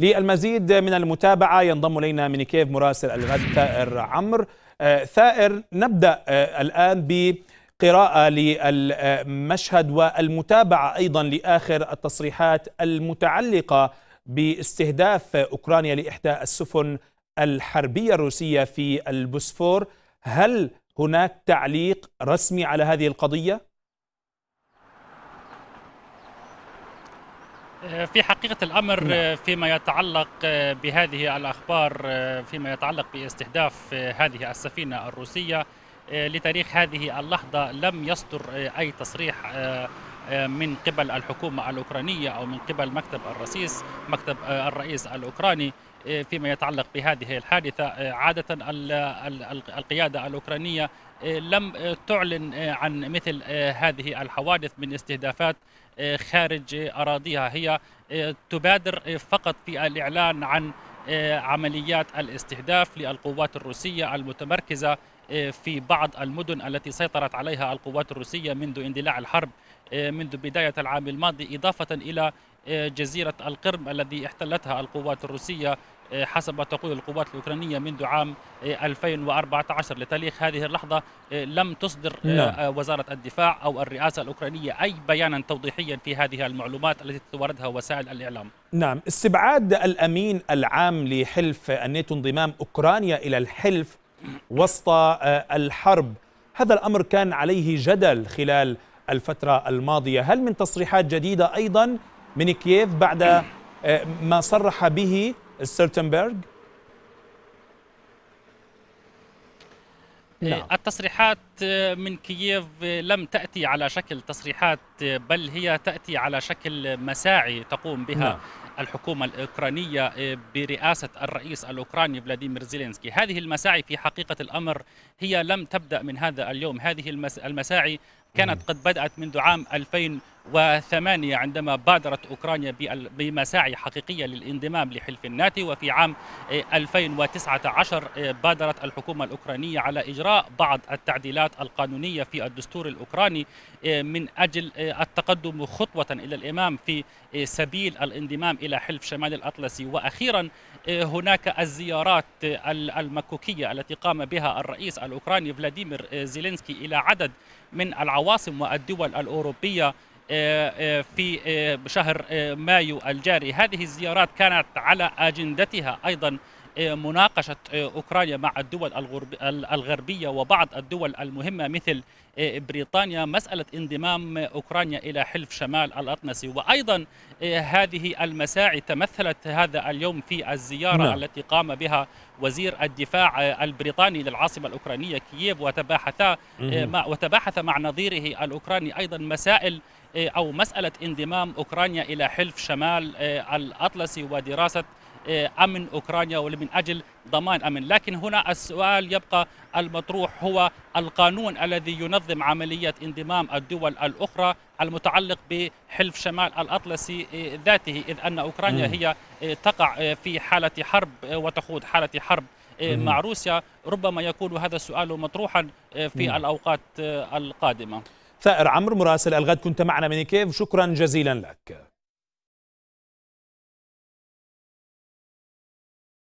للمزيد من المتابعة ينضم إلينا من كيف مراسل الغد ثائر عمرو آه، ثائر نبدأ آه، الآن بقراءة للمشهد والمتابعة أيضا لآخر التصريحات المتعلقة باستهداف أوكرانيا لإحدى السفن الحربية الروسية في البوسفور هل هناك تعليق رسمي على هذه القضية؟ آه، في حقيقة الأمر آه، نعم. فيما يتعلق آه، بهذه الأخبار فيما يتعلق باستهداف هذه السفينة الروسية لتاريخ هذه اللحظة لم يصدر أي تصريح آه، من قبل الحكومة الأوكرانية أو من قبل مكتب الرئيس مكتب آه، الرئيس الأوكراني آه، فيما يتعلق بهذه الحادثة عادة القيادة الأوكرانية لم تعلن عن مثل هذه الحوادث من استهدافات خارج أراضيها هي تبادر فقط في الإعلان عن عمليات الاستهداف للقوات الروسية المتمركزة إيه، في بعض المدن التي سيطرت عليها القوات الروسية منذ اندلاع الحرب إيه، منذ بداية العام الماضي إضافة إلى إيه، جزيرة القرم الذي احتلتها القوات الروسية حسب تقول القوات الأوكرانية منذ عام 2014 لتاريخ هذه اللحظة لم تصدر لا. نعم. وزارة الدفاع أو الرئاسة الأوكرانية أي بيانا توضيحيا في هذه المعلومات التي تتواردها وسائل الإعلام نعم استبعاد الأمين العام لحلف الناتو انضمام أوكرانيا إلى الحلف وسط آه، الحرب هذا الأمر كان عليه جدل خلال الفترة الماضية هل من تصريحات جديدة أيضا من كييف بعد آه، ما صرح به ستولتنبرغ إيه، نعم. التصريحات آه، من كييف لم تأتي على شكل تصريحات بل هي تأتي على شكل مساعي تقوم بها نعم. الحكومة الأوكرانية إيه، برئاسة الرئيس الأوكراني فلاديمير زيلينسكي هذه المساعي في حقيقة الأمر هي لم تبدأ من هذا اليوم هذه المساعي كانت قد بدأت منذ عام 2008 عندما بادرت أوكرانيا بمساعي حقيقية للانضمام لحلف الناتي وفي عام 2019 آه، بادرت الحكومة الأوكرانية على إجراء بعض التعديلات القانونية في الدستور الأوكراني آه، من أجل آه، التقدم خطوة إلى الأمام في سبيل الانضمام إلى حلف شمال الأطلسي وأخيرا هناك الزيارات المكوكية التي قام بها الرئيس الأوكراني فلاديمير زيلينسكي إلى عدد من العوامل العواصم والدول الأوروبية آه، آه، في آه، شهر مايو الجاري هذه الزيارات كانت على أجندتها أيضا إيه، مناقشة إيه، أوكرانيا مع الدول الغربية وبعض الدول المهمة مثل إيه، بريطانيا مسألة انضمام أوكرانيا إلى حلف شمال الأطلسي وأيضا هذه المساعي تمثلت هذا اليوم في الزيارة نعم. التي قام بها وزير الدفاع البريطاني للعاصمة الأوكرانية كييف وتباحثا وتباحث مع نظيره الأوكراني أيضا مسائل أو مسألة انضمام أوكرانيا إلى حلف شمال الأطلسي ودراسة آه، امن اوكرانيا ومن اجل ضمان امن، لكن هنا السؤال يبقى المطروح هو القانون الذي ينظم عمليه انضمام الدول الاخرى المتعلق بحلف شمال الاطلسي آه، ذاته، اذ ان اوكرانيا هي آه، تقع في حاله حرب وتخوض حاله حرب مع روسيا، ربما يكون هذا السؤال مطروحا في الاوقات القادمه. ثائر عمرو مراسل الغد كنت معنا من كيف شكرا جزيلا لك.